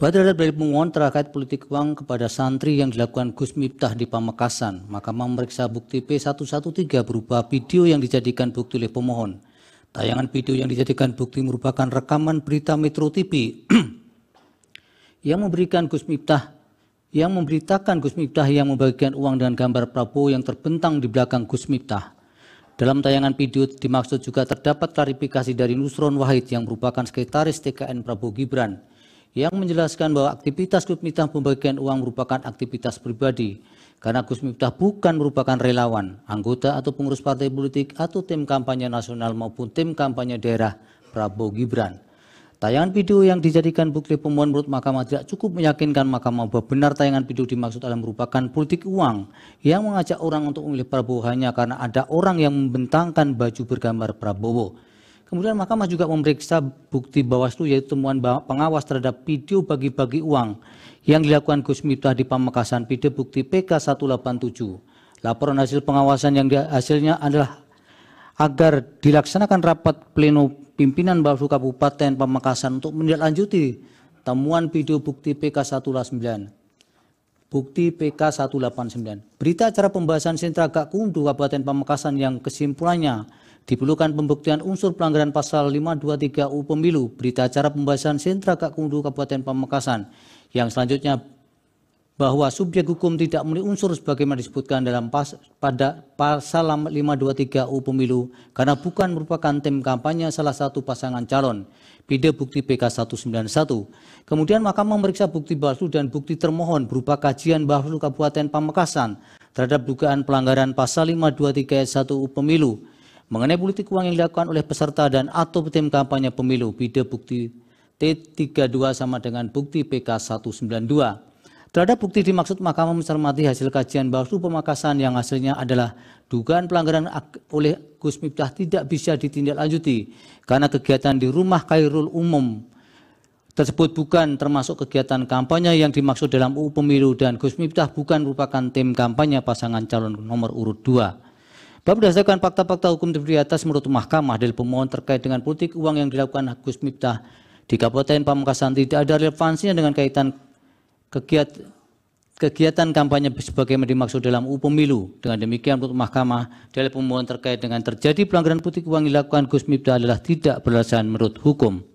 Badradar balik menguon terkait politik uang kepada santri yang dilakukan Gus Miftah di Pamekasan. Mahkamah memeriksa bukti P113 berupa video yang dijadikan bukti oleh pemohon. Tayangan video yang dijadikan bukti merupakan rekaman berita Metro TV yang memberikan Gus Miftah yang memberitakan Gus Miftah yang membagikan uang dengan gambar Prabowo yang terbentang di belakang Gus Miftah. Dalam tayangan video dimaksud juga terdapat klarifikasi dari Nusron Wahid yang merupakan sekretaris TKN Prabowo Gibran yang menjelaskan bahwa aktivitas Gus Miftah pembagian uang merupakan aktivitas pribadi karena Gus Miftah bukan merupakan relawan, anggota atau pengurus partai politik atau tim kampanye nasional maupun tim kampanye daerah Prabowo Gibran. Tayangan video yang dijadikan bukti pemohon menurut mahkamah tidak cukup meyakinkan mahkamah bahwa benar tayangan video dimaksud adalah merupakan politik uang yang mengajak orang untuk memilih Prabowo hanya karena ada orang yang membentangkan baju bergambar Prabowo. Kemudian mahkamah juga memeriksa bukti Bawaslu yaitu temuan pengawas terhadap video bagi-bagi uang yang dilakukan Gus Miftah di Pamekasan video bukti PK 187. Laporan hasil pengawasan yang hasilnya adalah agar dilaksanakan rapat pleno pimpinan Bawaslu Kabupaten Pamekasan untuk menindaklanjuti temuan video bukti PK 189 bukti PK 189. Berita acara pembahasan sentra Gakumdu Kabupaten Pamekasan yang kesimpulannya Diperlukan pembuktian unsur pelanggaran pasal 523 U Pemilu, berita acara pembahasan sentra Kundu Kabupaten Pamekasan, yang selanjutnya bahwa subjek hukum tidak memenuhi unsur sebagaimana disebutkan dalam pas, pada pasal 523 U Pemilu karena bukan merupakan tim kampanye salah satu pasangan calon. Bida bukti PK 191. Kemudian Mahkamah memeriksa bukti palsu dan bukti termohon berupa kajian Bawaslu Kabupaten Pamekasan terhadap dugaan pelanggaran pasal 523 ayat 1 U Pemilu mengenai politik uang yang dilakukan oleh peserta dan atau tim kampanye pemilu bidang bukti T32 sama dengan bukti PK192. Terhadap bukti dimaksud Mahkamah mencermati hasil kajian Bawaslu pemakasan yang hasilnya adalah dugaan pelanggaran oleh Gus Miftah tidak bisa ditindaklanjuti karena kegiatan di rumah Khairul Umum tersebut bukan termasuk kegiatan kampanye yang dimaksud dalam UU Pemilu dan Gus Miftah bukan merupakan tim kampanye pasangan calon nomor urut 2. Berdasarkan fakta-fakta hukum di atas menurut mahkamah dari pemohon terkait dengan politik uang yang dilakukan Agus Miftah di Kabupaten Pamekasan tidak ada relevansinya dengan kaitan kegiatan kegiatan kampanye sebagai yang dimaksud dalam UU Pemilu. Dengan demikian menurut Mahkamah, dari pemohon terkait dengan terjadi pelanggaran politik uang dilakukan Agus Miftah adalah tidak berdasarkan menurut hukum.